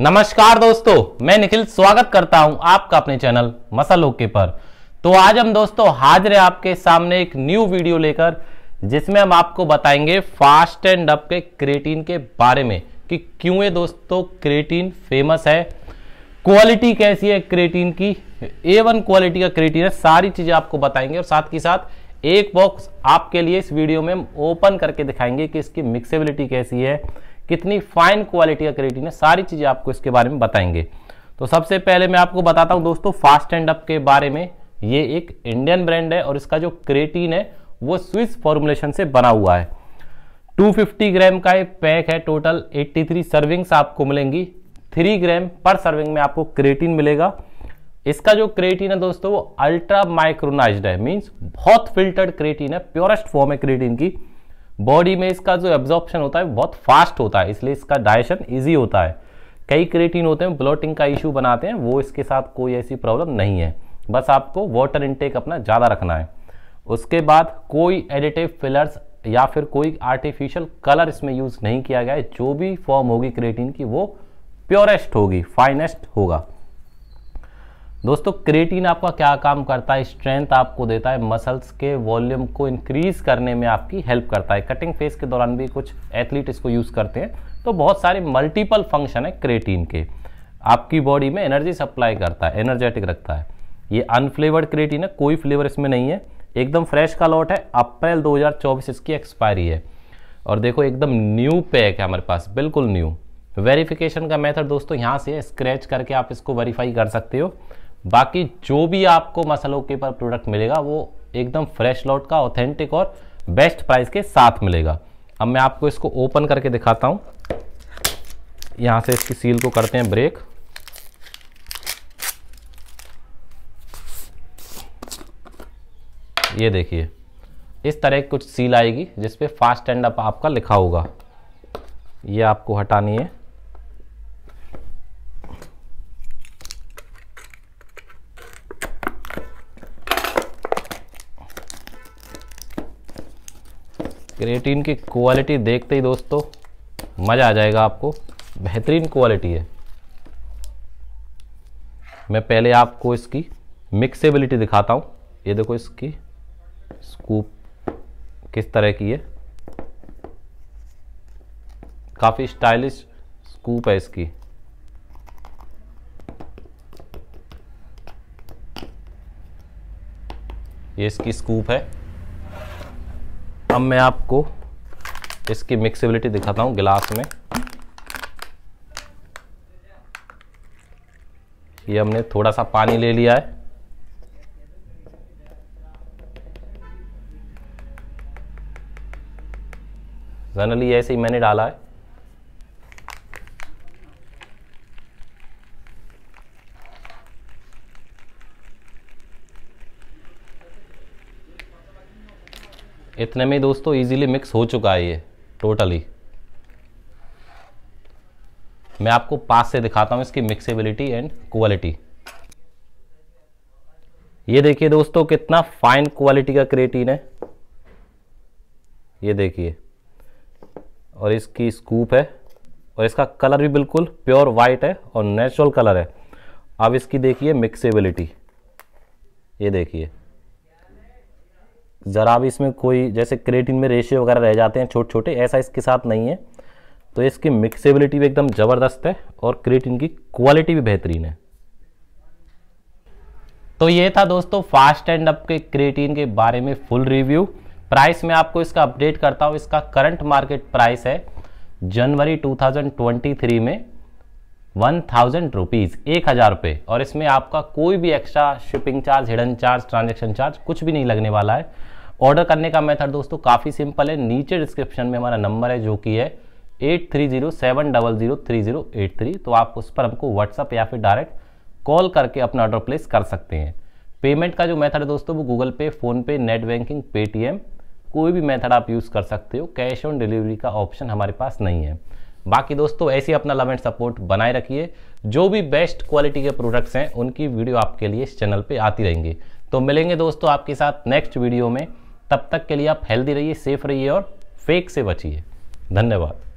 नमस्कार दोस्तों मैं निखिल स्वागत करता हूं आपका अपने चैनल मसल ओके पर तो आज हम दोस्तों हाजिर है आपके सामने एक न्यू वीडियो लेकर जिसमें हम आपको बताएंगे फास्ट एंड अप के क्रेटीन के बारे में कि क्यों ये दोस्तों क्रेटीन फेमस है क्वालिटी कैसी है क्रेटीन की ए वन क्वालिटी का क्रेटीन है सारी चीज़ें आपको बताएंगे और साथ ही साथ एक बॉक्स आपके लिए इस वीडियो में हम ओपन करके दिखाएंगे कि इसकी मिक्सेबिलिटी कैसी है कितनी फाइन क्वालिटी का क्रिएटिन है सारी चीज़ें आपको इसके बारे में बताएंगे तो सबसे पहले मैं आपको बताता हूं दोस्तों फास्ट एंड अप के बारे में ये एक इंडियन ब्रांड है और इसका जो क्रेटीन है वो स्विस फॉर्मुलेशन से बना हुआ है 250 ग्राम का एक पैक है टोटल 83 सर्विंग्स आपको मिलेंगी 3 ग्राम पर सर्विंग में आपको क्रेटीन मिलेगा इसका जो क्रेटीन है दोस्तों वो अल्ट्रा माइक्रोनाइज्ड है मींस बहुत फिल्टर्ड क्रेटीन है प्योरेस्ट फॉर्म है क्रेटीन की बॉडी में इसका जो एब्जॉर्प्शन होता है बहुत फास्ट होता है इसलिए इसका डाइजेशन ईजी होता है कई क्रिएटिन होते हैं ब्लोटिंग का इशू बनाते हैं वो इसके साथ कोई ऐसी प्रॉब्लम नहीं है बस आपको वाटर इनटेक अपना ज़्यादा रखना है उसके बाद कोई एडिटिव फिलर्स या फिर कोई आर्टिफिशियल कलर इसमें यूज़ नहीं किया गया है जो भी फॉर्म होगी क्रिएटिन की वो प्योरेस्ट होगी फाइनेस्ट होगा दोस्तों क्रिएटिन आपका क्या काम करता है स्ट्रेंथ आपको देता है मसल्स के वॉल्यूम को इंक्रीज करने में आपकी हेल्प करता है कटिंग फेस के दौरान भी कुछ एथलीट इसको यूज़ करते हैं तो बहुत सारे मल्टीपल फंक्शन है क्रिएटिन के आपकी बॉडी में एनर्जी सप्लाई करता है एनर्जेटिक रखता है ये अनफ्लेवर्ड क्रिएटिन है कोई फ्लेवर इसमें नहीं है एकदम फ्रेश का लॉट है अप्रैल 2024 इसकी एक्सपायरी है और देखो एकदम न्यू पैक है हमारे पास बिल्कुल न्यू वेरिफिकेशन का मेथड दोस्तों यहाँ से स्क्रैच करके आप इसको वेरीफाई कर सकते हो बाकी जो भी आपको मसलों के पर प्रोडक्ट मिलेगा वो एकदम फ्रेश लॉट का ऑथेंटिक और बेस्ट प्राइस के साथ मिलेगा अब मैं आपको इसको ओपन करके दिखाता हूँ यहाँ से इसकी सील को करते हैं ब्रेक ये देखिए इस तरह की कुछ सील आएगी जिसपे फास्ट एंड अप आपका लिखा होगा ये आपको हटानी है क्रिएटिन की क्वालिटी देखते ही दोस्तों मज़ा आ जाएगा आपको बेहतरीन क्वालिटी है मैं पहले आपको इसकी मिक्सेबिलिटी दिखाता हूँ ये देखो इसकी स्कूप किस तरह की है काफ़ी स्टाइलिश स्कूप है इसकी ये इसकी स्कूप है अब मैं आपको इसकी मिक्सिबिलिटी दिखाता हूँ गिलास में ये हमने थोड़ा सा पानी ले लिया है जनरली ऐसे ही मैंने डाला है इतने में दोस्तों इजीली मिक्स हो चुका है ये टोटली मैं आपको पास से दिखाता हूँ इसकी मिक्सेबिलिटी एंड क्वालिटी ये देखिए दोस्तों कितना फाइन क्वालिटी का क्रिएटिन है ये देखिए और इसकी स्कूप है और इसका कलर भी बिल्कुल प्योर वाइट है और नेचुरल कलर है अब इसकी देखिए मिक्सेबिलिटी ये देखिए ज़रा भी इसमें कोई जैसे क्रेटिन में रेशियो वगैरह रह जाते हैं छोटे छोटे ऐसा इसके साथ नहीं है तो इसकी मिक्सेबिलिटी भी एकदम ज़बरदस्त है और क्रेटिन की क्वालिटी भी बेहतरीन है तो ये था दोस्तों फास्ट एंड अप के क्रेटिन के बारे में फुल रिव्यू प्राइस में आपको इसका अपडेट करता हूँ इसका करंट मार्केट प्राइस है जनवरी 2023 में वन थाउजेंड रुपीज़ एक हज़ार रुपये और इसमें आपका कोई भी extra shipping charge hidden charge transaction charge कुछ भी नहीं लगने वाला है ऑर्डर करने का मेथड दोस्तों काफ़ी सिंपल है नीचे डिस्क्रिप्शन में हमारा नंबर है जो कि है eight three zero seven double zero three zero eight three तो आप उस पर हमको व्हाट्सअप या फिर डायरेक्ट कॉल करके अपना ऑर्डर प्लेस कर सकते हैं पेमेंट का जो मेथड है दोस्तों वो गूगल पे फ़ोनपे नेट बैंकिंग पेटीएम कोई भी मेथड आप यूज़ कर सकते हो कैश ऑन डिलीवरी का ऑप्शन हमारे पास नहीं है बाकी दोस्तों ऐसे अपना लव एंड सपोर्ट बनाए रखिए जो भी बेस्ट क्वालिटी के प्रोडक्ट्स हैं उनकी वीडियो आपके लिए इस चैनल पर आती रहेंगी तो मिलेंगे दोस्तों आपके साथ नेक्स्ट वीडियो में तब तक के लिए आप हेल्दी रहिए सेफ रहिए और फेक से बचिए धन्यवाद